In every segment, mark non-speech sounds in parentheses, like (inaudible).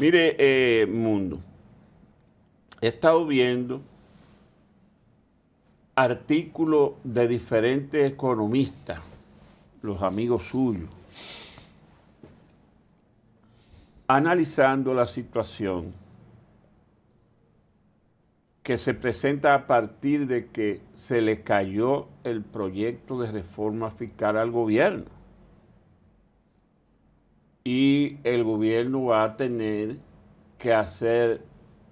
Mire, eh, mundo, he estado viendo artículos de diferentes economistas, los amigos suyos, analizando la situación que se presenta a partir de que se le cayó el proyecto de reforma fiscal al gobierno y el gobierno va a tener que hacer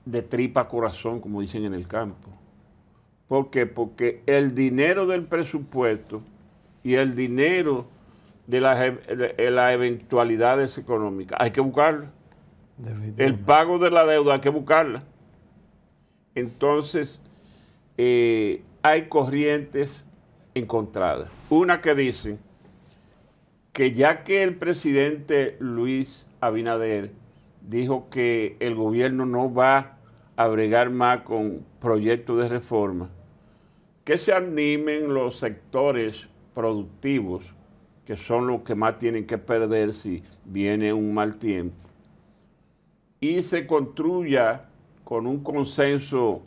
de tripa corazón, como dicen en el campo. ¿Por qué? Porque el dinero del presupuesto y el dinero de las, eventualidades económicas, hay que buscarlo. El pago de la deuda, hay que buscarla. Entonces, eh, hay corrientes encontradas. Una que dicen que ya que el presidente Luis Abinader dijo que el gobierno no va a bregar más con proyectos de reforma, que se animen los sectores productivos, que son los que más tienen que perder si viene un mal tiempo, y se construya con un consenso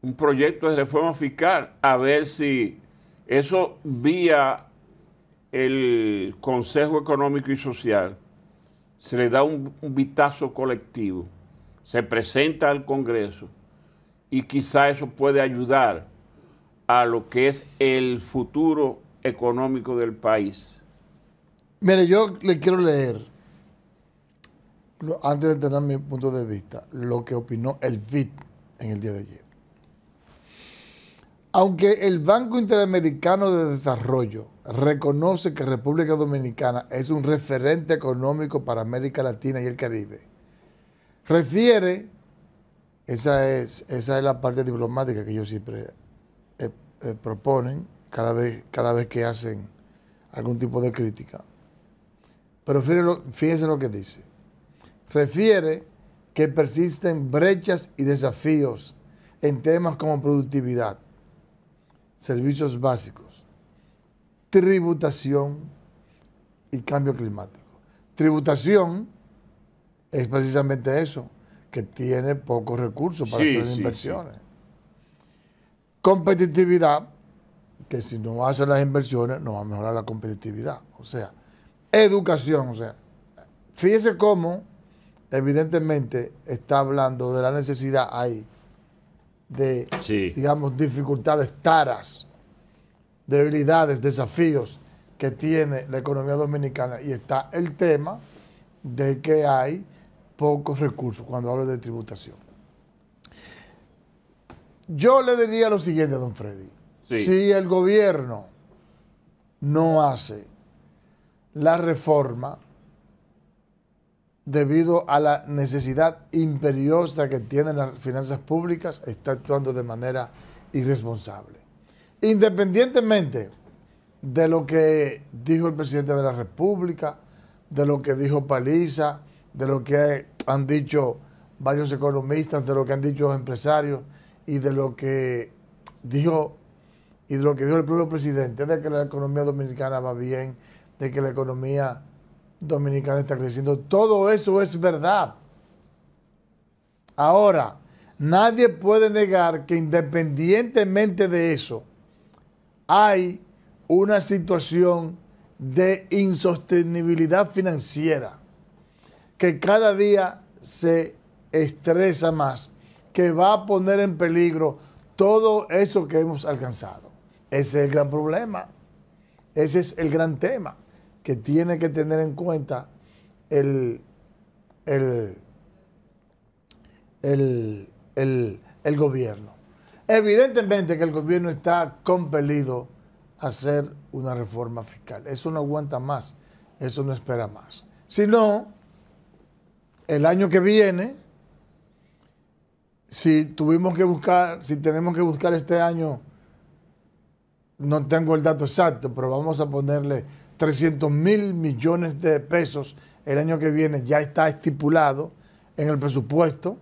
un proyecto de reforma fiscal, a ver si eso vía el Consejo Económico y Social se le da un, vistazo colectivo, se presenta al Congreso y quizá eso puede ayudar a lo que es el futuro económico del país. Mire, yo le quiero leer, antes de tener mi punto de vista, lo que opinó el FIT en el día de ayer. Aunque el Banco Interamericano de Desarrollo reconoce que República Dominicana es un referente económico para América Latina y el Caribe, refiere, esa es, esa es la parte diplomática que ellos siempre eh, eh, proponen cada vez, cada vez que hacen algún tipo de crítica. Pero fíjense lo que dice. Refiere que persisten brechas y desafíos en temas como productividad, servicios básicos, tributación y cambio climático. Tributación es precisamente eso, que tiene pocos recursos para hacer inversiones. Competitividad, que si no hacen las inversiones no va a mejorar la competitividad. O sea, educación, o sea, fíjese cómo evidentemente está hablando de la necesidad ahí de, digamos, dificultades taras, debilidades, desafíos que tiene la economía dominicana. Y está el tema de que hay pocos recursos cuando hablo de tributación. Yo le diría lo siguiente a don Freddy. Si el gobierno no hace la reforma debido a la necesidad imperiosa que tienen las finanzas públicas, está actuando de manera irresponsable. Independientemente de lo que dijo el presidente de la República, de lo que dijo Paliza, de lo que han dicho varios economistas, de lo que han dicho los empresarios y de lo que dijo y de lo que dijo el propio presidente, de que la economía dominicana va bien, de que la economía dominicana está creciendo. Todo eso es verdad. Ahora, nadie puede negar que independientemente de eso, hay una situación de insostenibilidad financiera que cada día se estresa más, que va a poner en peligro todo eso que hemos alcanzado. Ese es el gran problema. Ese es el gran tema que tiene que tener en cuenta el, el, gobierno. Evidentemente que el gobierno está compelido a hacer una reforma fiscal. Eso no aguanta más, eso no espera más. Si no, el año que viene, si tuvimos que buscar, si tenemos que buscar este año, no tengo el dato exacto, pero vamos a ponerle 300 mil millones de pesos el año que viene, ya está estipulado en el presupuesto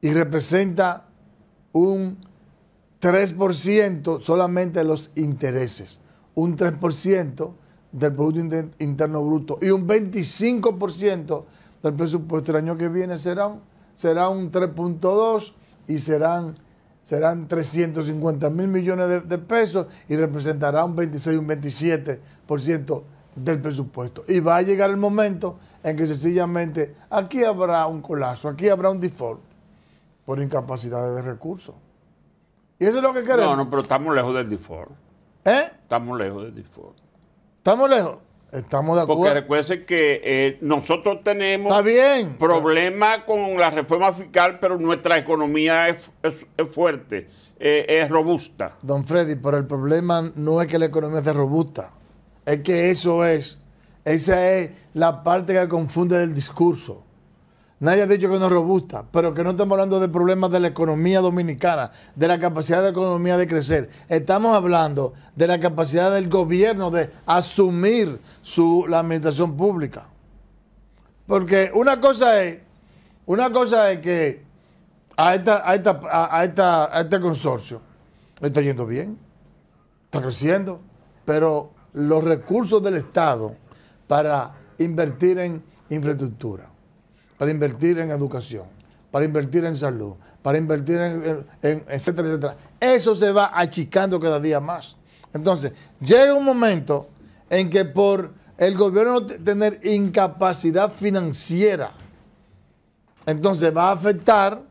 y representa un 3% solamente de los intereses, un 3% del Producto Interno Bruto y un 25% del presupuesto el año que viene será será un 3.2 y serán serán 350 mil millones de, pesos y representará un 26, un 27% del presupuesto. Y va a llegar el momento en que sencillamente aquí habrá un colapso, aquí habrá un default por incapacidades de recursos. Y eso es lo que queremos. No, no, pero estamos lejos del default. ¿Eh? Estamos lejos del default. ¿Estamos lejos? Estamos de acuerdo. Porque recuerden que eh, nosotros tenemos problemas con la reforma fiscal, pero nuestra economía es, fuerte, eh, es robusta. Don Freddy, pero el problema no es que la economía sea robusta, es que eso es, esa es la parte que confunde del discurso. Nadie ha dicho que no es robusta, pero que no estamos hablando de problemas de la economía dominicana, de la capacidad de la economía de crecer. Estamos hablando de la capacidad del gobierno de asumir su, la administración pública. Porque una cosa es, una cosa es que a, esta, a, este consorcio está yendo bien, está creciendo, pero los recursos del Estado para invertir en infraestructura para invertir en educación, para invertir en salud, para invertir en, etcétera, etcétera. Eso se va achicando cada día más. Entonces, llega un momento en que por el gobierno tener incapacidad financiera, entonces va a afectar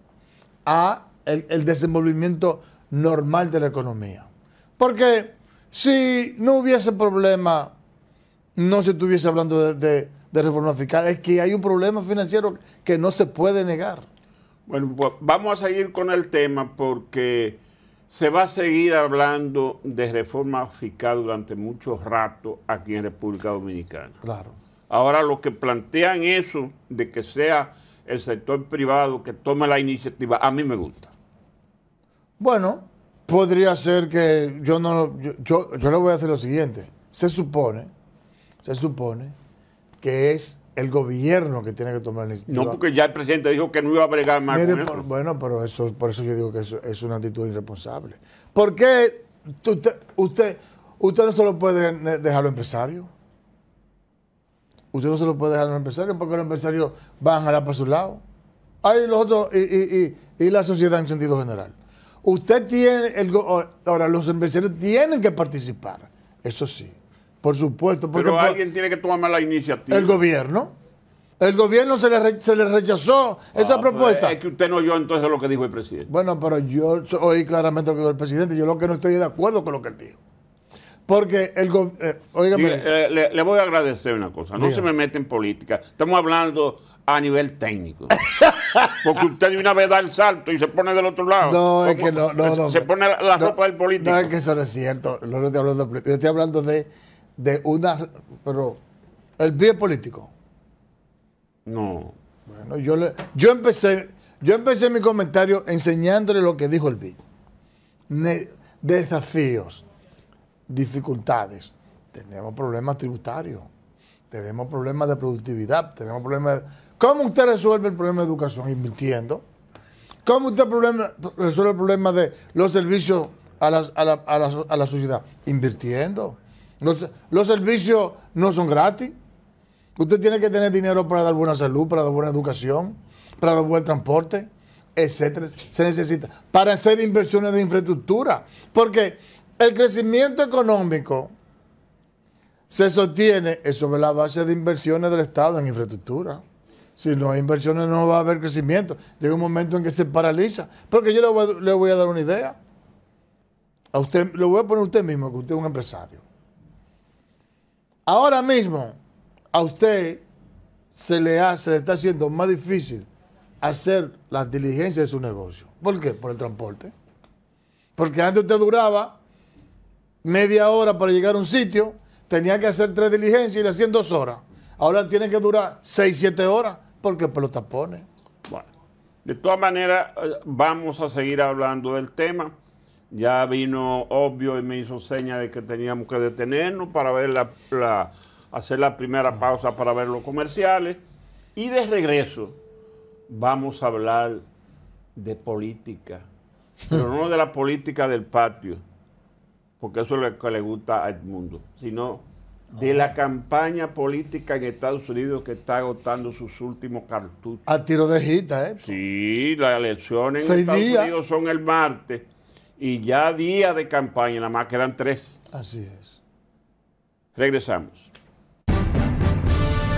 a el, desenvolvimiento normal de la economía. Porque si no hubiese problema no se estuviese hablando de, reforma fiscal. Es que hay un problema financiero que no se puede negar. Bueno, pues vamos a seguir con el tema porque se va a seguir hablando de reforma fiscal durante mucho rato aquí en República Dominicana. Claro. Ahora lo que plantean eso de que sea el sector privado que tome la iniciativa, a mí me gusta. Bueno, podría ser que yo no... Yo, yo, yo le voy a hacer lo siguiente. Se supone se supone que es el gobierno que tiene que tomar la iniciativa. No, porque ya el presidente dijo que no iba a bregar más bueno, pero eso, por eso yo digo que es una actitud irresponsable. ¿Por qué usted, usted, no se lo puede dejar a los Usted no se lo puede dejar a los porque los empresarios van a jalar para su lado. Ahí los otros, y, y la sociedad en sentido general. Usted tiene, el, ahora los empresarios tienen que participar, eso sí. Por supuesto. Porque Pero alguien tiene que tomar la iniciativa. El gobierno. El gobierno se le, le rechazó esa ah, pues, propuesta. es que usted no oyó entonces lo que dijo el presidente. Bueno, pero yo oí claramente lo que dijo el presidente. Yo lo que no estoy de acuerdo con lo que él dijo. Porque el gobierno... Eh, eh, le, voy a agradecer una cosa. No se me mete en política. Estamos hablando a nivel técnico. (laughs) Porque usted de una vez da el salto y se pone del otro lado. No, es que no, no, Se, pone la, ropa del político. No, es que eso no es cierto. No, estoy hablando Yo estoy hablando de de una. Pero el pie político. No. Bueno, yo, le, yo, empecé, yo empecé mi comentario enseñándole lo que dijo el BID. Desafíos, dificultades. Tenemos problemas tributarios, tenemos problemas de productividad, tenemos problemas... De, ¿Cómo usted resuelve el problema de educación? Invirtiendo. ¿Cómo usted resuelve el problema de los servicios a, a, la, a, la, a la sociedad? Invirtiendo. Los, servicios no son gratis. Usted tiene que tener dinero para dar buena salud, para dar buena educación, para dar buen transporte, etcétera. Se necesita para hacer inversiones de infraestructura. Porque el crecimiento económico se sostiene sobre la base de inversiones del Estado en infraestructura. Si no hay inversiones no va a haber crecimiento. Llega un momento en que se paraliza. Porque yo le voy, a, dar una idea. A usted, le voy a poner usted mismo, que usted es un empresario. Ahora mismo, a usted se le, hace, está haciendo más difícil hacer las diligencias de su negocio. ¿Por qué? Por el transporte. Porque antes usted duraba media hora para llegar a un sitio, tenía que hacer tres diligencias y le hacían dos horas. Ahora tiene que durar seis, siete horas porque por los tapones. Bueno, de todas maneras, eh, vamos a seguir hablando del tema. Ya vino obvio y me hizo seña de que teníamos que detenernos para ver la, hacer la primera pausa para ver los comerciales. Y de regreso vamos a hablar de política, pero no de la política del patio, porque eso es lo que le gusta al mundo, sino de la campaña política en Estados Unidos que está agotando sus últimos cartuchos. A tiro de gita, ¿eh? Sí, las elecciones en Estados Unidos son el martes. Y ya día de campaña, nada más quedan tres. Así es. Regresamos.